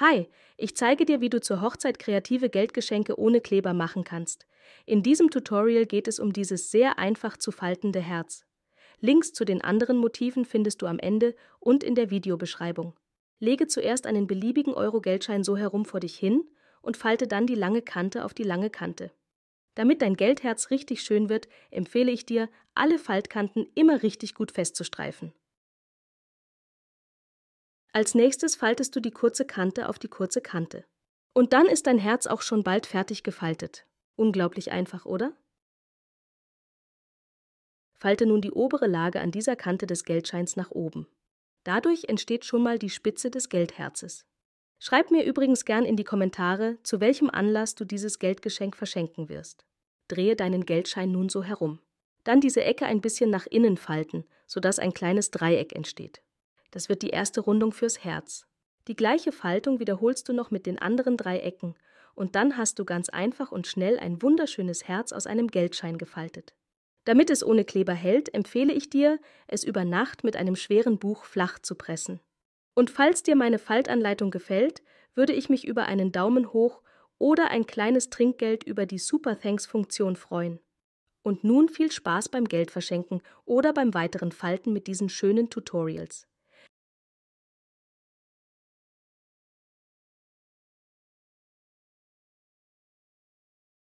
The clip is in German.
Hi, ich zeige dir, wie du zur Hochzeit kreative Geldgeschenke ohne Kleber machen kannst. In diesem Tutorial geht es um dieses sehr einfach zu faltende Herz. Links zu den anderen Motiven findest du am Ende und in der Videobeschreibung. Lege zuerst einen beliebigen Euro-Geldschein so herum vor dich hin und falte dann die lange Kante auf die lange Kante. Damit dein Geldherz richtig schön wird, empfehle ich dir, alle Faltkanten immer richtig gut festzustreifen. Als nächstes faltest du die kurze Kante auf die kurze Kante. Und dann ist dein Herz auch schon bald fertig gefaltet. Unglaublich einfach, oder? Falte nun die obere Lage an dieser Kante des Geldscheins nach oben. Dadurch entsteht schon mal die Spitze des Geldherzes. Schreib mir übrigens gern in die Kommentare, zu welchem Anlass du dieses Geldgeschenk verschenken wirst. Drehe deinen Geldschein nun so herum. Dann diese Ecke ein bisschen nach innen falten, sodass ein kleines Dreieck entsteht. Das wird die erste Rundung fürs Herz. Die gleiche Faltung wiederholst du noch mit den anderen drei Ecken und dann hast du ganz einfach und schnell ein wunderschönes Herz aus einem Geldschein gefaltet. Damit es ohne Kleber hält, empfehle ich dir, es über Nacht mit einem schweren Buch flach zu pressen. Und falls dir meine Faltanleitung gefällt, würde ich mich über einen Daumen hoch oder ein kleines Trinkgeld über die Super Thanks Funktion freuen. Und nun viel Spaß beim Geldverschenken oder beim weiteren Falten mit diesen schönen Tutorials.